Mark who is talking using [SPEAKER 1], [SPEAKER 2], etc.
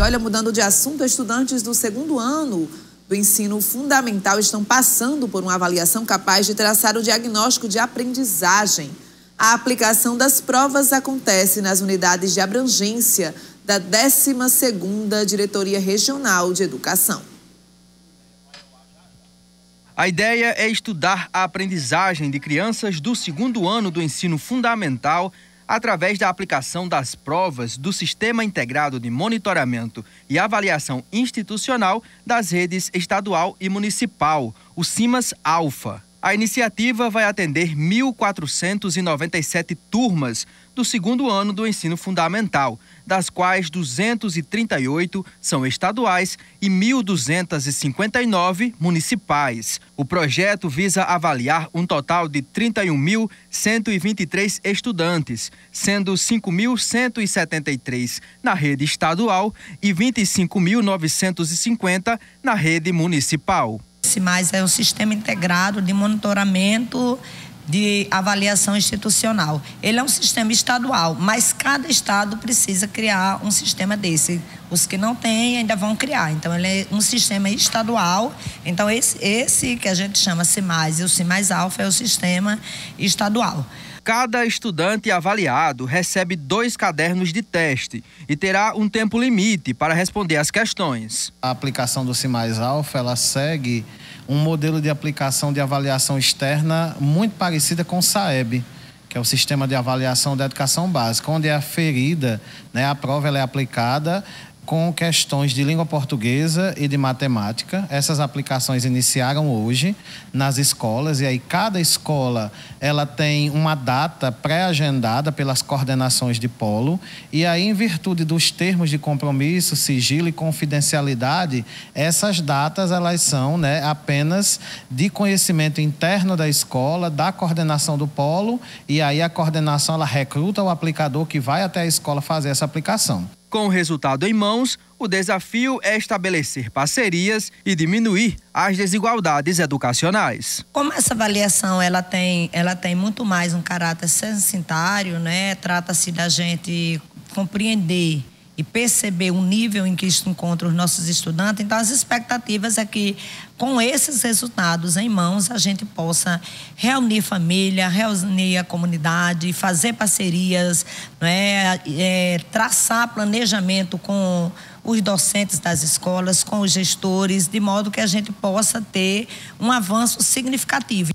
[SPEAKER 1] olha, mudando de assunto, estudantes do segundo ano do ensino fundamental estão passando por uma avaliação capaz de traçar o diagnóstico de aprendizagem. A aplicação das provas acontece nas unidades de abrangência da 12ª Diretoria Regional de Educação.
[SPEAKER 2] A ideia é estudar a aprendizagem de crianças do segundo ano do ensino fundamental através da aplicação das provas do Sistema Integrado de Monitoramento e Avaliação Institucional das Redes Estadual e Municipal, o CIMAS-ALFA. A iniciativa vai atender 1.497 turmas do segundo ano do ensino fundamental, das quais 238 são estaduais e 1.259 municipais. O projeto visa avaliar um total de 31.123 estudantes, sendo 5.173 na rede estadual e 25.950 na rede municipal.
[SPEAKER 3] CIMAS é um Sistema Integrado de Monitoramento de Avaliação Institucional. Ele é um sistema estadual, mas cada estado precisa criar um sistema desse. Os que não têm ainda vão criar. Então, ele é um sistema estadual. Então, esse, esse que a gente chama CIMAS e o CIMAS Alfa é o sistema estadual.
[SPEAKER 2] Cada estudante avaliado recebe dois cadernos de teste e terá um tempo limite para responder às questões.
[SPEAKER 4] A aplicação do CIMAS Alfa, ela segue um modelo de aplicação de avaliação externa muito parecida com o SAEB, que é o Sistema de Avaliação da Educação Básica, onde é aferida, né, a prova ela é aplicada com questões de língua portuguesa e de matemática. Essas aplicações iniciaram hoje nas escolas e aí cada escola ela tem uma data pré-agendada pelas coordenações de polo e aí em virtude dos termos de compromisso, sigilo e confidencialidade, essas datas elas são, né, apenas de conhecimento interno da escola, da coordenação do polo e aí a coordenação ela recruta o aplicador que vai até a escola fazer essa aplicação.
[SPEAKER 2] Com o resultado em mãos, o desafio é estabelecer parcerias e diminuir as desigualdades educacionais.
[SPEAKER 4] Como
[SPEAKER 3] essa avaliação ela tem, ela tem muito mais um caráter sensitário, né? Trata-se da gente compreender e perceber o nível em que se encontram os nossos estudantes. Então, as expectativas é que, com esses resultados em mãos, a gente possa reunir família, reunir a comunidade, fazer parcerias, né? é, traçar planejamento com os docentes das escolas, com os gestores, de modo que a gente possa ter um avanço significativo.